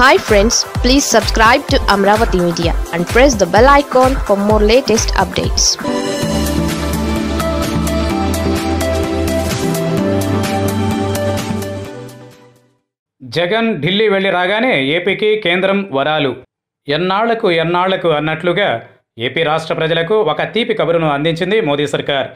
hi friends please subscribe to Amaravati media and press the bell icon for more latest updates Jagan Delhi వెళ్ళి రాగానే ఏపీకి కేంద్రం వరాలు ఎన్నాళ్లకు ఎన్నాళ్లకు అన్నట్లుగా ఏపీ రాష్ట్ర ప్రజలకు ఒక తీపి కబురును అందించింది మోదీ సర్కార్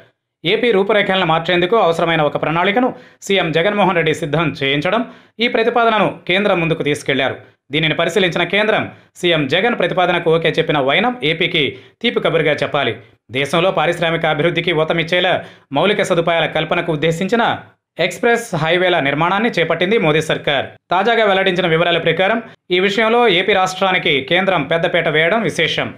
ఏపీ రూపురేఖలను మార్చేందుకు అవసరమైన ఒక ప్రణాళికను సీఎం జగన్మోహన్ రెడ్డి సిద్ధం చేయించడం ఈ ప్రతిపాదనను కేంద్రం ముందుకు తీసుకెళ్లారు దీనిని పరిశీలించిన కేంద్రం సీఎం జగన్ ప్రతిపాదనకు ఓకే చెప్పిన వైనం ఏపీకి తీపి కబురుగా చెప్పాలి దేశంలో పారిశ్రామిక అభివృద్ధికి ఊతమిచ్చేలా మౌలిక సదుపాయాల కల్పనకు ఉద్దేశించిన ఎక్స్ప్రెస్ హైవేల నిర్మాణాన్ని చేపట్టింది మోదీ సర్కార్ తాజాగా వెల్లడించిన వివరాల ప్రకారం ఈ విషయంలో ఏపీ రాష్ట్రానికి కేంద్రం పెద్దపేట వేయడం విశేషం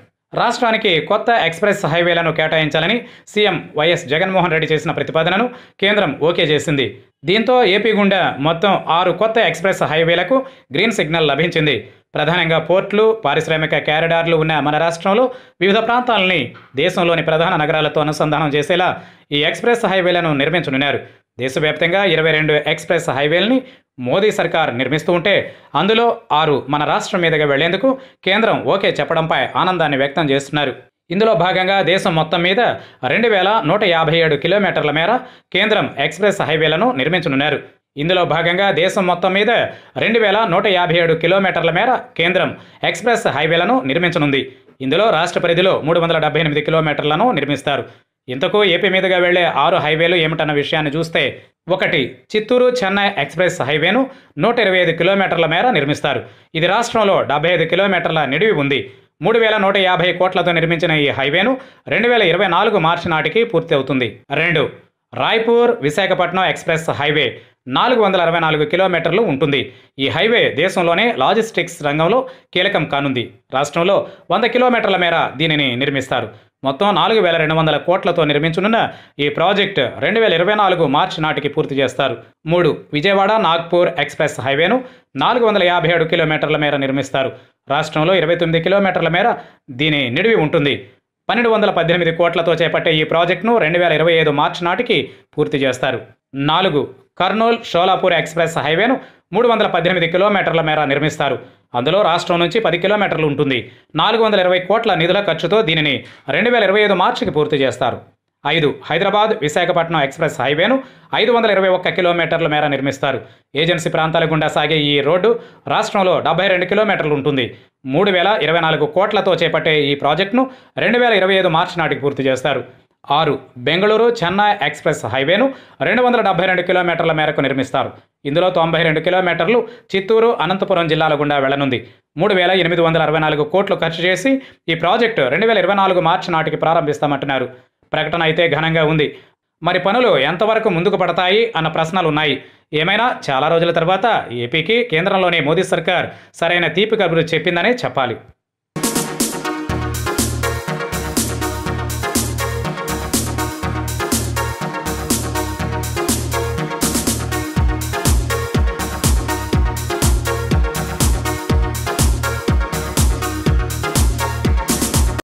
రాష్ట్రానికి కొత్త ఎక్స్ప్రెస్ హైవేలను కేటాయించాలని సీఎం వైఎస్ జగన్మోహన్ రెడ్డి చేసిన ప్రతిపాదనను కేంద్రం ఓకే చేసింది దీంతో ఏపీ గుండా మొత్తం ఆరు కొత్త ఎక్స్ప్రెస్ హైవేలకు గ్రీన్ సిగ్నల్ లభించింది ప్రధానంగా పోర్ట్లు పారిశ్రామిక క్యారిడార్లు ఉన్న మన రాష్ట్రంలో వివిధ ప్రాంతాలని దేశంలోని ప్రధాన నగరాలతో అనుసంధానం చేసేలా ఈ ఎక్స్ప్రెస్ హైవేలను నిర్మించనున్నారు దేశవ్యాప్తంగా ఇరవై రెండు ఎక్స్ప్రెస్ హైవేల్ని మోదీ సర్కార్ నిర్మిస్తూ ఉంటే అందులో ఆరు మన రాష్ట్రం మీదుగా వెళ్లేందుకు కేంద్రం ఓకే చెప్పడంపై ఆనందాన్ని వ్యక్తం చేస్తున్నారు ఇందులో భాగంగా దేశం మొత్తం మీద రెండు వేల నూట యాభై ఏడు కిలోమీటర్ల మేర కేంద్రం ఎక్స్ప్రెస్ హైవేలను నిర్మించనున్నారు ఇందులో భాగంగా దేశం మొత్తం మీద రెండు వేల నూట యాభై ఏడు కిలోమీటర్ల మేర కేంద్రం ఎక్స్ప్రెస్ హైవేలను నిర్మించనుంది ఇందులో రాష్ట్ర పరిధిలో మూడు వందల డెబ్బై ఎనిమిది కిలోమీటర్లను నిర్మిస్తారు ఇంతకు ఏపీ మీదుగా వెళ్లే ఆరు హైవేలు ఏమిటన్న విషయాన్ని చూస్తే ఒకటి చిత్తూరు చెన్నై ఎక్స్ప్రెస్ హైవేను నూట ఇరవై ఐదు కిలోమీటర్ల మేర నిర్మిస్తారు ఇది రాష్ట్రంలో డెబ్బై ఐదు కిలోమీటర్ల నిడివి ఉంది మూడు వేల నూట యాభై కోట్లతో నిర్మించిన ఈ హైవేను రెండు వేల ఇరవై నాలుగు మార్చి నాటికి పూర్తి అవుతుంది రెండు రాయ్పూర్ విశాఖపట్నం ఎక్స్ప్రెస్ హైవే నాలుగు వందల అరవై నాలుగు కిలోమీటర్లు ఉంటుంది ఈ హైవే దేశంలోనే లాజిస్టిక్స్ రంగంలో కీలకం కానుంది రాష్ట్రంలో వంద కిలోమీటర్ల మేర దీనిని నిర్మిస్తారు మొత్తం నాలుగు వేల రెండు వందల కోట్లతో నిర్మించనున్న ఈ ప్రాజెక్ట్ రెండు వేల ఇరవై నాలుగు మార్చి నాటికి పూర్తి చేస్తారు మూడు విజయవాడ నాగ్పూర్ ఎక్స్ప్రెస్ హైవేను నాలుగు వందల యాభై ఏడు కిలోమీటర్ల మేర నిర్మిస్తారు రాష్ట్రంలో ఇరవై తొమ్మిది కిలోమీటర్ల మేర దీని నిడివి ఉంటుంది పన్నెండు వందల పద్దెనిమిది కోట్లతో చేపట్టే ఈ ప్రాజెక్టును రెండు వేల ఇరవై ఐదు మార్చి నాటికి పూర్తి చేస్తారు నాలుగు కర్నూల్ షోలాపూర్ ఎక్స్ప్రెస్ హైవేను మూడు వందల పద్దెనిమిది కిలోమీటర్ల మేర నిర్మిస్తారు అందులో రాష్ట్రం నుంచి పది కిలోమీటర్లు ఉంటుంది నాలుగు వందల ఇరవై కోట్ల నిధుల ఖర్చుతో దీనిని రెండు వేల ఇరవై ఐదు మార్చికి పూర్తి చేస్తారు ఐదు హైదరాబాద్ విశాఖపట్నం ఎక్స్ప్రెస్ హైవేను ఐదు వందల ఇరవై ఒక్క కిలోమీటర్ల మేర నిర్మిస్తారు ఏజెన్సీ ప్రాంతాల గుండా సాగే ఈ రోడ్డు రాష్ట్రంలో డెబ్బై రెండు కిలోమీటర్లు ఉంటుంది మూడు వేల ఇరవై నాలుగు కోట్లతో చేపట్టే ఈ ప్రాజెక్టును రెండు వేల ఇరవై ఐదు మార్చి నాటికి పూర్తి చేస్తారు ఆరు బెంగళూరు చెన్నై ఎక్స్ప్రెస్ హైవేను రెండు వందల డెబ్బై రెండు కిలోమీటర్ల మేరకు నిర్మిస్తారు ఇందులో తొంభై రెండు కిలోమీటర్లు చిత్తూరు అనంతపురం జిల్లాల గుండా వెళ్లనుంది మూడు వేల ఎనిమిది వందల అరవై నాలుగు కోట్లు ఖర్చు చేసి ఈ ప్రాజెక్టు రెండు వేల ఇరవై నాలుగు మార్చి నాటికి ప్రారంభిస్తామంటున్నారు ప్రకటన అయితే ఘనంగా ఉంది మరి పనులు ఎంతవరకు ముందుకు పడతాయి అన్న ప్రశ్నలు ఉన్నాయి ఏమైనా చాలా రోజుల తర్వాత ఏపీకి కేంద్రంలోని మోదీ సర్కార్ సరైన తీపి కబురు చెప్పిందనే చెప్పాలి